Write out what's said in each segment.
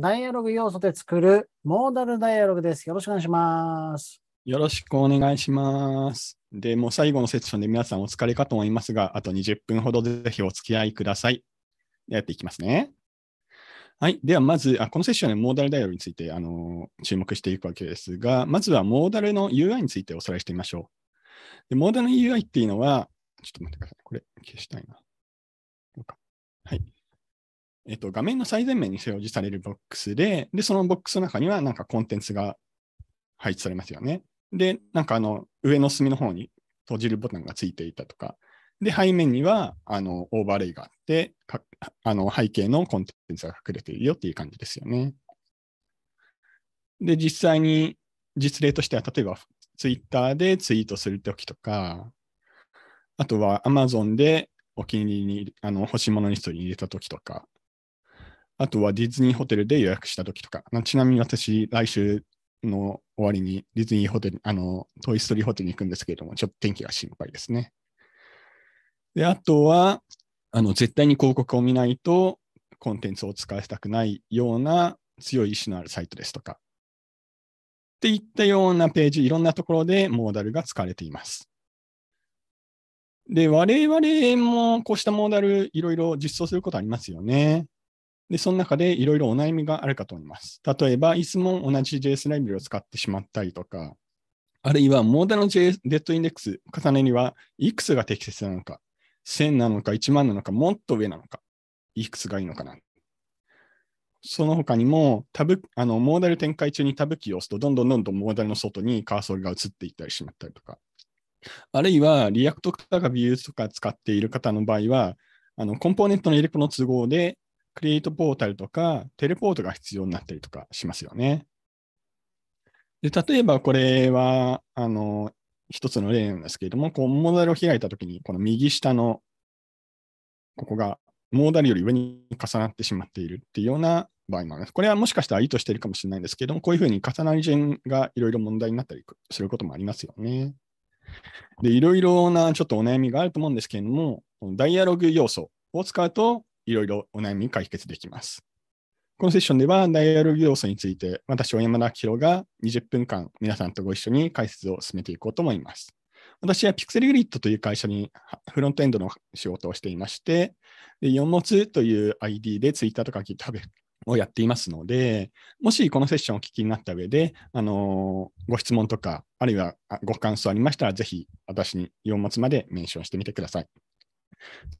ダイアログ要素で作るモーダルダイアログです。よろしくお願いします。よろしくお願いします。で、もう最後のセッションで皆さんお疲れかと思いますが、あと20分ほどぜひお付き合いください。やっていきますね。はい。では、まずあ、このセッションでモーダルダイアログについて、あの注目していくわけですが、まずはモーダルの UI についておさらいしてみましょう。でモーダルの UI っていうのは、ちょっと待ってください。これ消したいな。はい。えっと、画面の最前面に表示されるボックスで、で、そのボックスの中にはなんかコンテンツが配置されますよね。で、なんかあの、上の隅の方に閉じるボタンがついていたとか、で、背面には、あの、オーバーレイがあって、あの、背景のコンテンツが隠れているよっていう感じですよね。で、実際に、実例としては、例えば、ツイッターでツイートするときとか、あとは Amazon でお気に入りに、あの、欲しいものリストに入れたときとか、あとはディズニーホテルで予約した時とか、ちなみに私、来週の終わりにディズニーホテル、あの、トイストリーホテルに行くんですけれども、ちょっと天気が心配ですね。で、あとは、あの、絶対に広告を見ないと、コンテンツを使わせたくないような強い意志のあるサイトですとか、っていったようなページ、いろんなところでモーダルが使われています。で、我々もこうしたモーダル、いろいろ実装することありますよね。で、その中でいろいろお悩みがあるかと思います。例えば、いつも同じ JS ライブラリを使ってしまったりとか、あるいは、モーダの JS デッドインデックス重ねには、いくつが適切なのか、1000なのか、1万なのか、もっと上なのか、いくつがいいのかな。その他にも、タブ、あの、モーダル展開中にタブキーを押すと、どんどんどんどんモーダルの外にカーソルが移っていったりしまったりとか、あるいは、リアクトとかビューとか使っている方の場合は、あの、コンポーネントの入れ子の都合で、クリエイトポータルとか、テレポートが必要になったりとかしますよね。で例えばこれは、あの、一つの例なんですけれども、こう、モーダルを開いたときに、この右下の、ここが、モーダルより上に重なってしまっているっていうような場合もあります。これはもしかしたら意図しているかもしれないんですけれども、こういうふうに重なり順がいろいろ問題になったりすることもありますよね。で、いろいろなちょっとお悩みがあると思うんですけれども、ダイアログ要素を使うと、いろいろお悩み解決できます。このセッションではダイヤログ要素について、私、小山田明が20分間皆さんとご一緒に解説を進めていこうと思います。私はピクセルグリッドという会社にフロントエンドの仕事をしていまして、4モツという ID で Twitter とか GitHub をやっていますので、もしこのセッションをお聞きになった上で、あのご質問とか、あるいはご感想ありましたら、ぜひ私に4モツまでメンションしてみてください。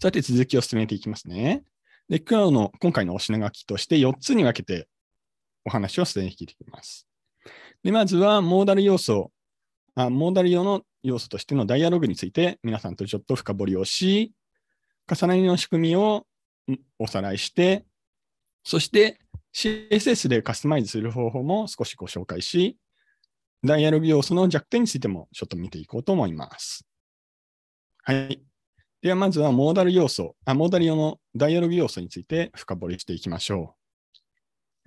さて続きを進めていきますね。で、今日の、今回のお品書きとして4つに分けてお話をすでに聞いていきます。で、まずは、モーダル要素あ、モーダル用の要素としてのダイアログについて皆さんとちょっと深掘りをし、重なりの仕組みをおさらいして、そして CSS でカスタマイズする方法も少しご紹介し、ダイアログ要素の弱点についてもちょっと見ていこうと思います。はい。では、まずはモーダル要素あ、モーダル用のダイアログ要素について深掘りしていきましょ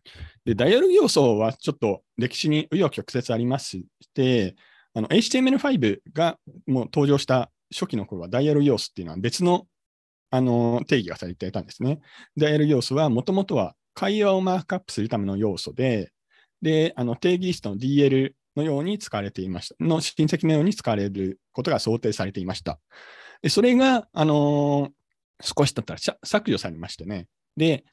う。でダイアログ要素はちょっと歴史に紆余曲折ありまして、HTML5 がもう登場した初期の頃はダイアログ要素っていうのは別のあの定義がされていたんですね。ダイアログ要素はもともとは会話をマークアップするための要素で、であの定義リストの DL のように使われていました。の親戚のように使われることが想定されていました。でそれが、あのー、少し経ったら削除されましてね。で、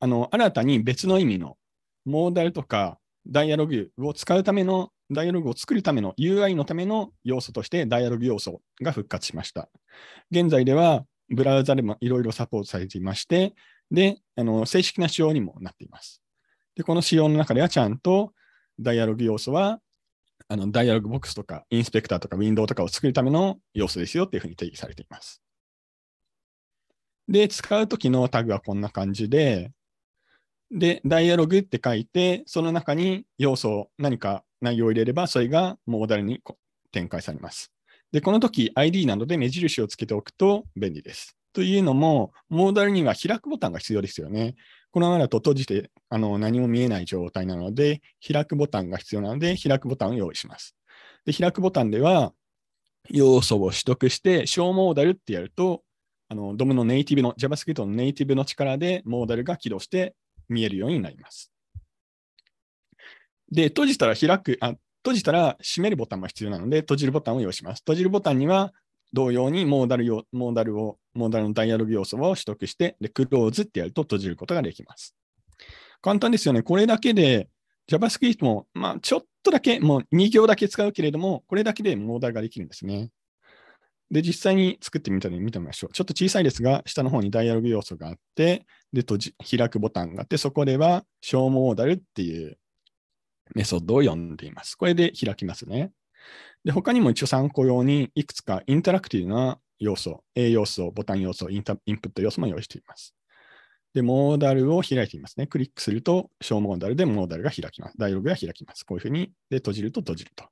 あの、新たに別の意味のモーダルとかダイアログを使うための、ダイアログを作るための UI のための要素としてダイアログ要素が復活しました。現在ではブラウザでもいろいろサポートされていまして、で、あの正式な仕様にもなっています。で、この仕様の中ではちゃんとダイアログ要素はあのダイアログボックスとかインスペクターとかウィンドウとかを作るための要素ですよっていうふうに定義されています。で、使うときのタグはこんな感じで、で、ダイアログって書いて、その中に要素、を何か内容を入れれば、それがモーダルに展開されます。で、この時 ID などで目印をつけておくと便利です。というのも、モーダルには開くボタンが必要ですよね。このままだと閉じてあの何も見えない状態なので、開くボタンが必要なので、開くボタンを用意します。で開くボタンでは、要素を取得して、小モーダルってやると、あの DOM のネイティブの JavaScript のネイティブの力でモーダルが起動して見えるようになります。で、閉じたら開く、あ閉じたら閉めるボタンも必要なので、閉じるボタンを用意します。閉じるボタンには同様にモーダルモーダルを問題のダイアログ要素を取得して、で、クローズってやると閉じることができます。簡単ですよね。これだけで JavaScript も、まあ、ちょっとだけ、もう2行だけ使うけれども、これだけで問題ができるんですね。で、実際に作ってみたので見てみましょう。ちょっと小さいですが、下の方にダイアログ要素があって、で、閉じ、開くボタンがあって、そこでは、小モーダルっていうメソッドを読んでいます。これで開きますね。で、他にも一応参考用に、いくつかインタラクティブな要素、A 要素、ボタン要素、インインプット要素も用意しています。で、モーダルを開いていますね。クリックすると、小モーダルでモーダルが開きます。ダイログが開きます。こういうふうに、で、閉じると閉じると。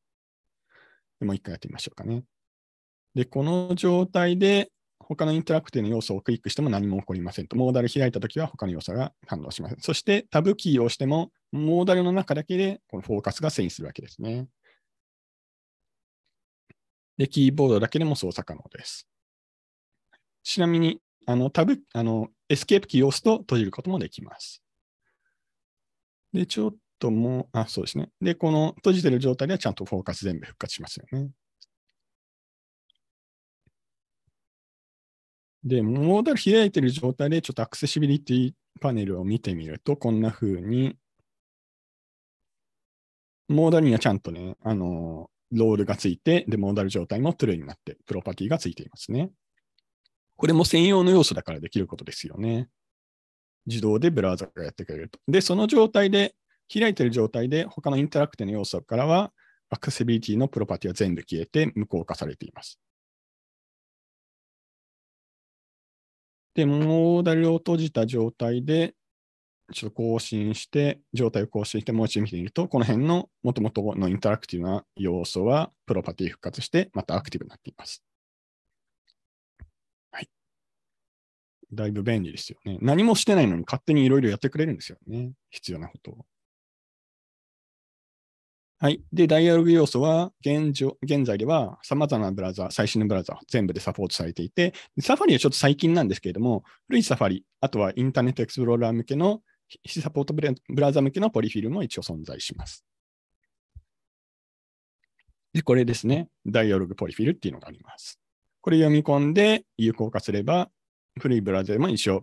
でもう一回やってみましょうかね。で、この状態で、他のインタラクティブの要素をクリックしても何も起こりませんと。モーダル開いたときは他の要素が反応しません。そしてタブキーを押しても、モーダルの中だけでこのフォーカスが遷移するわけですね。で、キーボードだけでも操作可能です。ちなみに、あの、タブ、あの、エスケープキーを押すと閉じることもできます。で、ちょっともう、あ、そうですね。で、この閉じてる状態ではちゃんとフォーカス全部復活しますよね。で、モーダル開いてる状態でちょっとアクセシビリティパネルを見てみると、こんな風に、モーダルにはちゃんとね、あの、ロールがついて、で、モーダル状態もトゥルーになって、プロパティがついていますね。これも専用の要素だからできることですよね。自動でブラウザがやってくれると。で、その状態で、開いてる状態で、他のインタラクティブの要素からは、アクセビリティのプロパティは全部消えて無効化されています。で、モーダルを閉じた状態で、ちょっと更新して、状態を更新して、もう一度見てみると、この辺のもともとのインタラクティブな要素は、プロパティ復活して、またアクティブになっています。だいぶ便利ですよね。何もしてないのに勝手にいろいろやってくれるんですよね。必要なことを。はい。で、ダイアログ要素は現状、現在では様々なブラウザ、最新のブラウザ、全部でサポートされていて、サファリはちょっと最近なんですけれども、古いサファリ、あとはインターネットエクスプローラー向けの、非サポートブラウザ向けのポリフィルも一応存在します。で、これですね。ダイアログポリフィルっていうのがあります。これ読み込んで有効化すれば、古いブラウザでも一応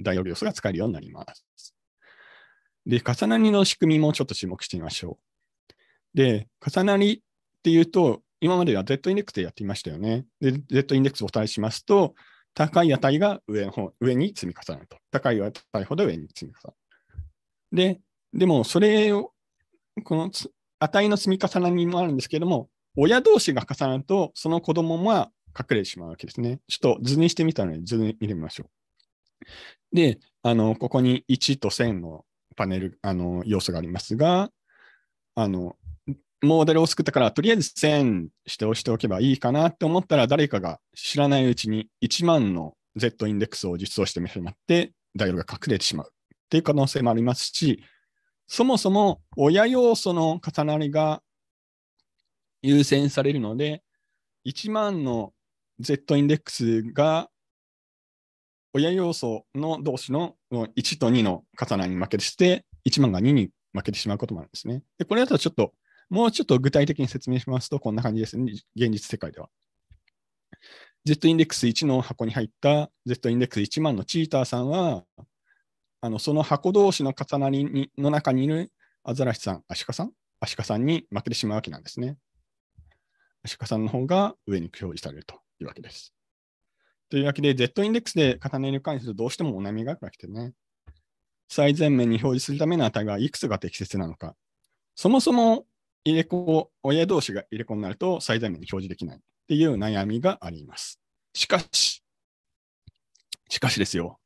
大リオスが使えるようになります。で、重なりの仕組みもちょっと注目してみましょう。で、重なりっていうと、今までは Z インデックスでやっていましたよね。で、Z インデックスをえしますと、高い値が上の方上に積み重なると。高い値ほど上に積み重なる。で、でもそれを、この値の積み重なりもあるんですけども、親同士が重なると、その子供は隠れてしまうわけですね。ちょっと図にしてみたので、図に見てみましょう。で、あの、ここに1と1000のパネル、あの、要素がありますが、あの、モデルを作ったから、とりあえず1000して押しておけばいいかなって思ったら、誰かが知らないうちに1万の Z インデックスを実装してしまって、ダイヤルが隠れてしまうっていう可能性もありますし、そもそも親要素の重なりが優先されるので、1万の Z インデックスが親要素の同士の1と2の刀に負けてして、1万が2に負けてしまうこともあるんですね。で、これだとちょっと、もうちょっと具体的に説明しますと、こんな感じですね、現実世界では。Z インデックス1の箱に入った Z インデックス1万のチーターさんは、あのその箱同士の刀にの中にいるアザラシさん、アシカさん、アシカさんに負けてしまうわけなんですね。アシカさんの方が上に表示されると。いうわけです。というわけで、Z インデックスで重ねる関るとどうしてもお悩みがあるわけでね。最前面に表示するための値がいくつが適切なのか。そもそも入れ子、を親同士が入れ子になると最前面に表示できないっていう悩みがあります。しかし、しかしですよ、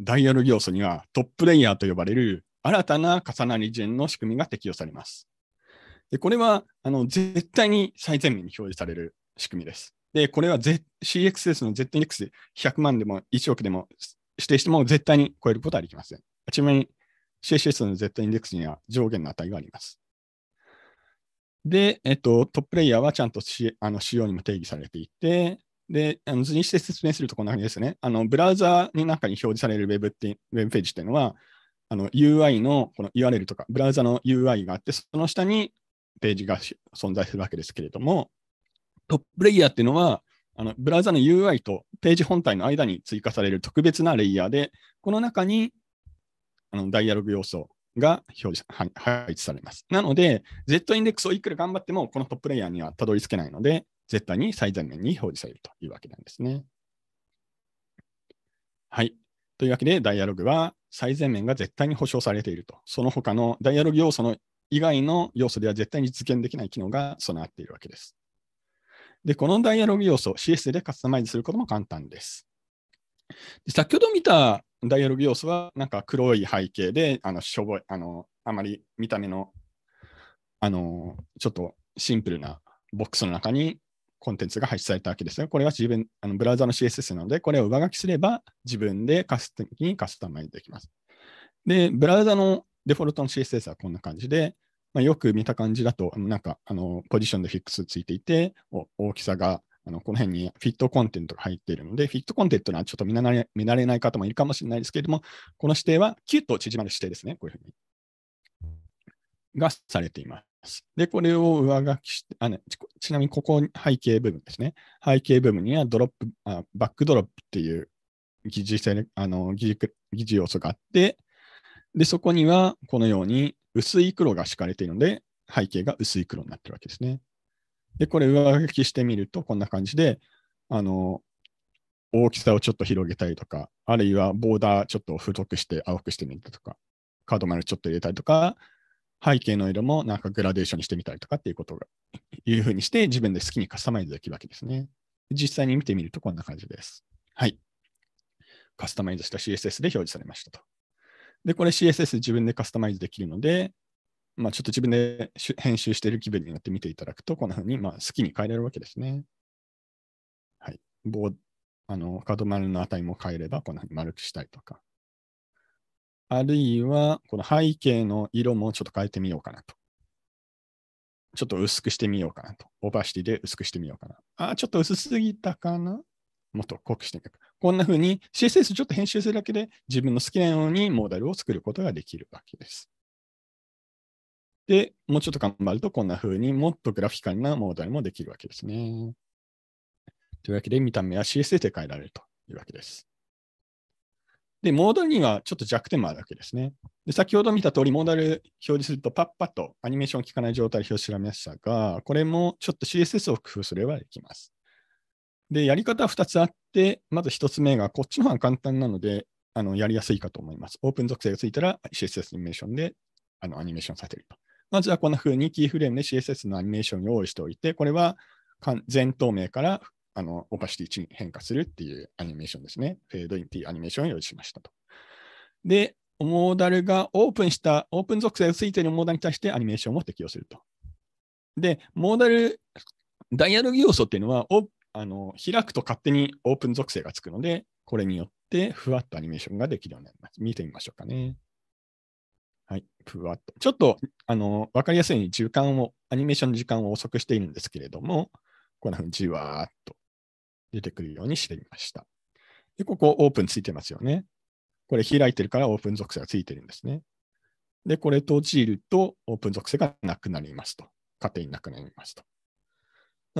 ダイヤル要素にはトップレイヤーと呼ばれる新たな重なり順の仕組みが適用されます。でこれはあの絶対に最前面に表示される仕組みです。で、これは、Z、CXS の ZNX で100万でも1億でも指定しても絶対に超えることはできません。ちなみに CSS の Z インデックスには上限の値があります。で、えっと、トップレイヤーはちゃんとしあの仕様にも定義されていて、で、あの図にして説明するとこんな感じですね。あのブラウザーの中に表示される Web, ってウェブページっていうのは、あの UI のこの URL とか、ブラウザの UI があって、その下にページが存在するわけですけれども、トップレイヤーっていうのは、あのブラウザの UI とページ本体の間に追加される特別なレイヤーで、この中にあのダイアログ要素が表示配置されます。なので、Z インデックスをいくら頑張っても、このトップレイヤーにはたどり着けないので、絶対に最前面に表示されるというわけなんですね。はい。というわけで、ダイアログは最前面が絶対に保証されていると。その他のダイアログ要素の以外の要素では絶対に実現できない機能が備わっているわけです。で、このダイアログ要素、CS でカスタマイズすることも簡単です。で先ほど見たダイアログ要素は、なんか黒い背景で、あの、しょぼい、あの、あまり見た目の、あの、ちょっとシンプルなボックスの中にコンテンツが配置されたわけですが、これは自分、あのブラウザの CSS なので、これを上書きすれば自分でカスタにカスタマイズできます。で、ブラウザのデフォルトの CSS はこんな感じで、まあ、よく見た感じだと、なんか、あの、ポジションでフィックスついていて、大きさが、あのこの辺にフィットコンテントが入っているので、フィットコンテントはちょっと見慣れ見慣れない方もいるかもしれないですけれども、この指定はキュッと縮まる指定ですね、こういうふうに。がされています。で、これを上書きして、あのちなみにここ、背景部分ですね。背景部分にはドロップあ、バックドロップっていう疑似あの疑似要素があって、で、そこにはこのように薄い黒が敷かれているので、背景が薄い黒になってるわけですね。で、これ上書きしてみると、こんな感じで、あの、大きさをちょっと広げたりとか、あるいはボーダーちょっと太くして青くしてみたとか、カード丸ちょっと入れたりとか、背景の色もなんかグラデーションにしてみたりとかっていうことが、いうふうにして自分で好きにカスタマイズできるわけですね。実際に見てみるとこんな感じです。はい。カスタマイズした CSS で表示されましたと。で、これ CSS 自分でカスタマイズできるので、まあ、ちょっと自分で編集している気分になって見ていただくと、こんなふうにまあ好きに変えられるわけですね。はい。棒、あの、角丸の値も変えれば、こんなうに丸くしたりとか。あるいは、この背景の色もちょっと変えてみようかなと。ちょっと薄くしてみようかなと。オーバーシティで薄くしてみようかな。あ、ちょっと薄すぎたかなもっと濃くしてみようかな。こんな風に CSS ちょっと編集するだけで自分の好きなようにモーダルを作ることができるわけです。で、もうちょっと頑張るとこんな風にもっとグラフィカルなモーダルもできるわけですね。というわけで見た目は CSS で変えられるというわけです。で、モーダルにはちょっと弱点もあるわけですね。で先ほど見た通り、モーダル表示するとパッパッとアニメーション効かない状態で表示しましたが、これもちょっと CSS を工夫すればできます。で、やり方は2つあっで、まず1つ目が、こっちの方が簡単なので、あのやりやすいかと思います。オープン属性がついたら CSS アニメーションであのアニメーションさせると。まずはこんな風にキーフレームで CSS のアニメーションを用意しておいて、これは全透明からあのオパシティ1に変化するっていうアニメーションですね。フェードインっていうアニメーションを用意しましたと。で、モーダルがオープンした、オープン属性がついているモーダルに対してアニメーションを適用すると。で、モーダル、ダイアログ要素っていうのは、あの開くと勝手にオープン属性がつくので、これによってふわっとアニメーションができるようになります。見てみましょうかね。はい、ふわっと。ちょっとあの分かりやすいように時間を、アニメーションの時間を遅くしているんですけれども、こんなふうにじわーっと出てくるようにしてみました。で、ここオープンついてますよね。これ開いてるからオープン属性がついてるんですね。で、これ閉じるとオープン属性がなくなりますと。勝手になくなりますと。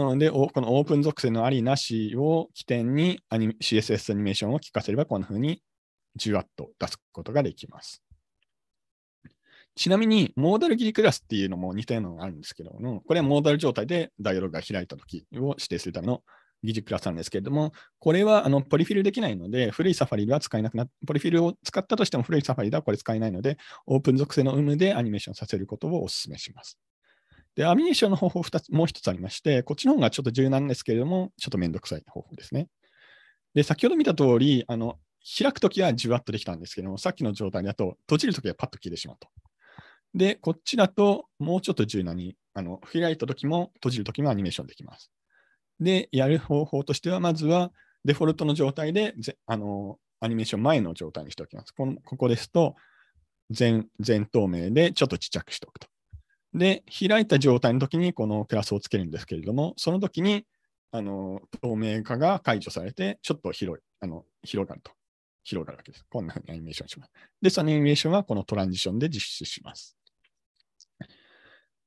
なので、このオープン属性のありなしを起点にアニ CSS アニメーションを効かせれば、こんな風にじ0わっと出すことができます。ちなみに、モーダル切りクラスっていうのも似たようなのがあるんですけども、これはモーダル状態でダイアログが開いたときを指定するための技術クラスなんですけれども、これはあのポリフィルできないので、古いサファリでは使えなくなっポリフィルを使ったとしても古いサファリではこれ使えないので、オープン属性の有無でアニメーションさせることをお勧めします。で、アミネーションの方法2つ、もう1つありまして、こっちの方がちょっと柔軟ですけれども、ちょっとめんどくさい方法ですね。で、先ほど見た通り、あの、開くときはじゅわっとできたんですけども、さっきの状態だと、閉じるときはパッと消えてしまうと。で、こっちだと、もうちょっと柔軟に、あの、開いたときも、閉じるときもアニメーションできます。で、やる方法としては、まずは、デフォルトの状態で、あの、アニメーション前の状態にしておきます。このここですと全、全透明でちょっとちっちゃくしておくと。で、開いた状態の時にこのクラスをつけるんですけれども、その時にあの透明化が解除されて、ちょっと広いあの広がると。広がるわけです。こんなふうにアニメーションします。で、そのアニメーションはこのトランジションで実施します。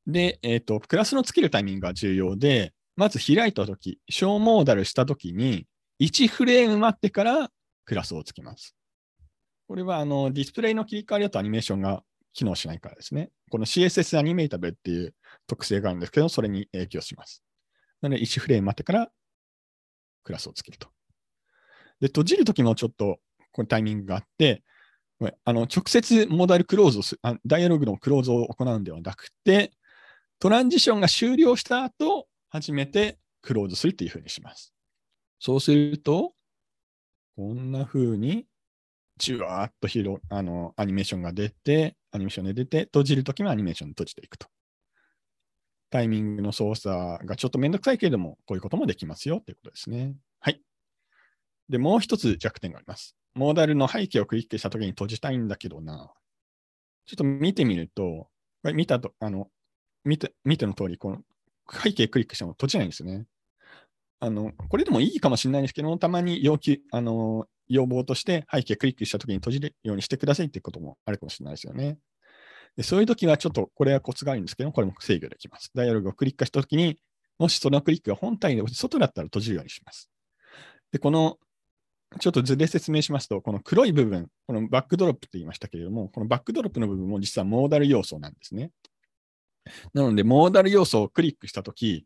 で、えっ、ー、と、クラスのつけるタイミングが重要で、まず開いたとき、小モーダルしたときに、1フレーム待ってからクラスをつけます。これはあのディスプレイの切り替わりだとアニメーションが機能しないからですね。この CSS アニメータブルっていう特性があるんですけど、それに影響します。なので、1フレーム待ってからクラスをつけると。で、閉じるときもちょっとこれタイミングがあって、あの直接モダルクローズをすあ、ダイアログのクローズを行うんではなくて、トランジションが終了した後、初めてクローズするっていうふうにします。そうすると、こんなふうにじゅわーっと広あのアニメーションが出て、アニメーションで出て、閉じるときもアニメーションで閉じていくと。タイミングの操作がちょっとめんどくさいけれども、こういうこともできますよということですね。はい。で、もう一つ弱点があります。モーダルの背景をクリックしたときに閉じたいんだけどな。ちょっと見てみると、これ見たと、あの、見て、見ての通り、この背景クリックしても閉じないんですね。あの、これでもいいかもしれないんですけど、たまに要求、あの、要望として背景クリックしたときに閉じるようにしてくださいっていうこともあるかもしれないですよね。でそういうときはちょっとこれはコツがあるんですけどこれも制御できます。ダイアログをクリックしたときに、もしそのクリックが本体の外だったら閉じるようにします。で、このちょっと図で説明しますと、この黒い部分、このバックドロップと言いましたけれども、このバックドロップの部分も実はモーダル要素なんですね。なので、モーダル要素をクリックしたとき、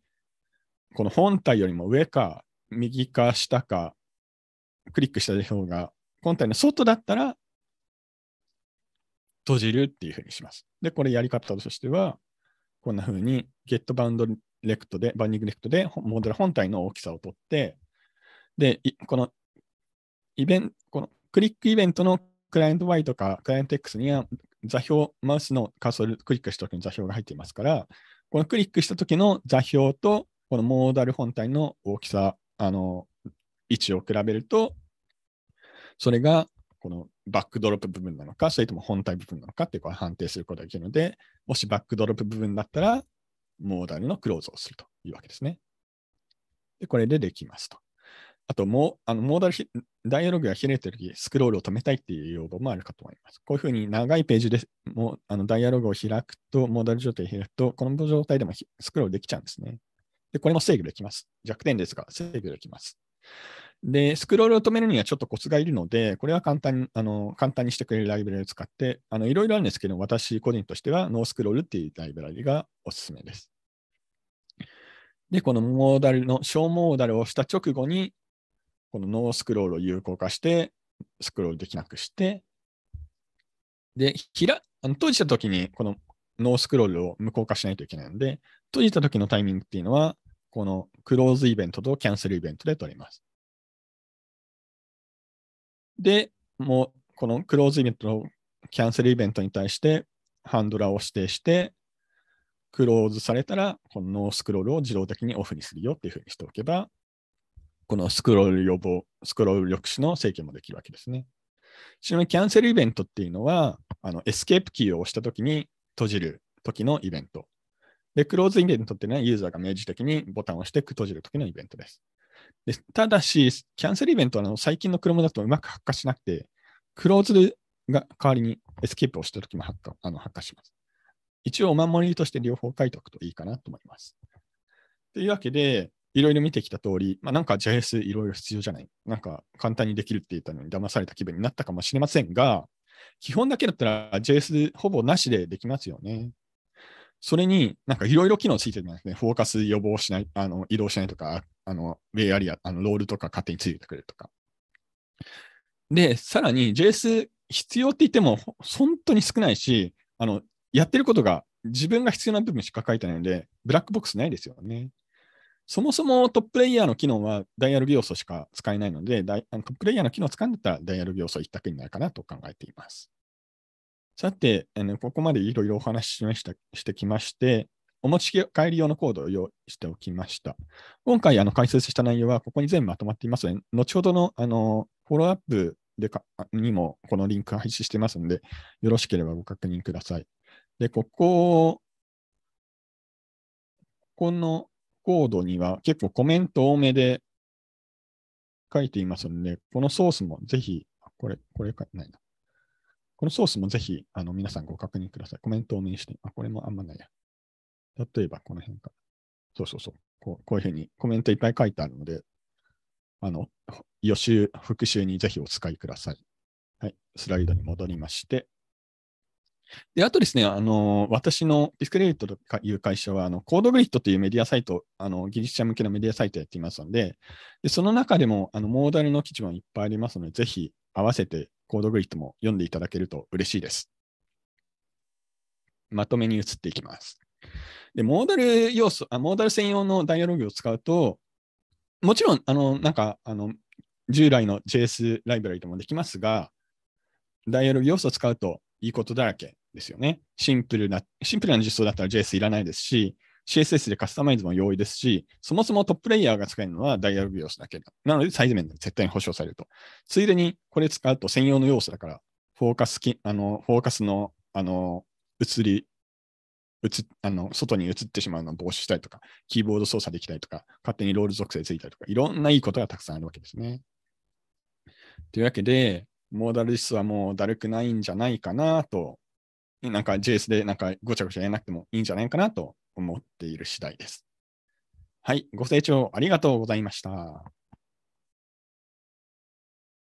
この本体よりも上か、右か、下か、クリックした方が本体の外だったら閉じるっていうふうにします。で、これやり方としては、こんなふうにゲットバウンドレクトで、バンディングレクトでモデル本体の大きさを取って、で、このイベント、このクリックイベントのクライアント Y とかクライアント X には座標、マウスのカーソルクリックした時に座標が入っていますから、このクリックした時の座標と、このモーダル本体の大きさ、あの、位置を比べると、それがこのバックドロップ部分なのか、それとも本体部分なのかってこう判定することができるので、もしバックドロップ部分だったら、モーダルのクローズをするというわけですね。で、これでできますと。あともう、あのモーダルダイアログが開いてる時、スクロールを止めたいっていう要望もあるかと思います。こういうふうに長いページでもうあのダイアログを開くと、モーダル状態を開くと、この状態でもスクロールできちゃうんですね。で、これも制御できます。弱点ですが、制御できます。で、スクロールを止めるにはちょっとコツがいるので、これは簡単に、あの簡単にしてくれるライブラリを使って、あのいろいろあるんですけど、私個人としてはノースクロールっていうライブラリがおすすめです。で、このモーダルの小モーダルをした直後に、このノースクロールを有効化して、スクロールできなくして、で、ひらあの閉じたときに、このノースクロールを無効化しないといけないので、閉じたときのタイミングっていうのは、このクローズイベントとキャンセルイベントで取ります。で、もうこのクローズイベントのキャンセルイベントに対してハンドラーを指定して、クローズされたら、このノースクロールを自動的にオフにするよっていうふうにしておけば、このスクロール予防、スクロール抑止の制限もできるわけですね。ちなみにキャンセルイベントっていうのは、あのエスケープキーを押したときに閉じる時のイベント。で、クローズイベントっていうのはユーザーが明示的にボタンを押して閉じる時のイベントです。でただし、キャンセルイベントはあの最近の Chrome だとうまく発火しなくて、クローズが代わりにエスケープをしたときも発火あの発火します。一応お守りとして両方書いておくといいかなと思います。というわけで、いろいろ見てきた通り、まあ、なんか JS いろいろ必要じゃない。なんか簡単にできるって言ったのに騙された気分になったかもしれませんが、基本だけだったら JS ほぼなしでできますよね。それになんかいろいろ機能ついてるんですね。フォーカス予防しない、あの移動しないとか、あの、ウイアリア、あの、ロールとか勝手についてくれるとか。で、さらに JS 必要って言っても、本当に少ないし、あの、やってることが自分が必要な部分しか書いてないので、ブラックボックスないですよね。そもそもトップレイヤーの機能はダイヤル要素しか使えないので、ダイあのトップレイヤーの機能を使うんだったらダイヤル要素一択になるかなと考えています。さて、ここまでいろいろお話しししてきまして、お持ち帰り用のコードを用意しておきました。今回あの解説した内容はここに全部まとまっていますので、後ほどのあのフォローアップでかにもこのリンク配信してますので、よろしければご確認ください。で、ここ、このコードには結構コメント多めで書いていますので、このソースもぜひ、これ、これ書いてないな。このソースもぜひ、あの、皆さんご確認ください。コメントを見にして、あ、これもあんまないや。例えばこの辺か。そうそうそう。こうこういうふうにコメントいっぱい書いてあるので、あの、予習、復習にぜひお使いください。はい。スライドに戻りまして。で、あとですね、あの、私のディスクレディットという会社は、あの、コードグリッドというメディアサイト、あの、技術者向けのメディアサイトやっていますので、でその中でも、あの、モーダルの記事もいっぱいありますので、ぜひ合わせてコードグリッドも読んでいただけると嬉しいです。まとめに移っていきます。で、モーダル要素あ、モーダル専用のダイアログを使うと、もちろん、あの、なんか、あの、従来の JS ライブラリでもできますが、ダイアログ要素を使うといいことだらけですよね。シンプルな、シンプルな実装だったら JS いらないですし、CSS でカスタマイズも容易ですし、そもそもトップレイヤーが使えるのはダイアログ要素だけだ。なので、サイズ面で絶対に保証されると。ついでに、これ使うと専用の要素だから、フォーカスあの、フォーカスの、あの、移りあの外に移ってしまうのを防止したりとか、キーボード操作できたりとか、勝手にロール属性ついたりとか、いろんないいことがたくさんあるわけですね。というわけで、モーダル実はもうだるくないんじゃないかなと、なんか JS でなんかごちゃごちゃやらなくてもいいんじゃないかなと思っている次第です。はい、ご清聴ありがとうございました。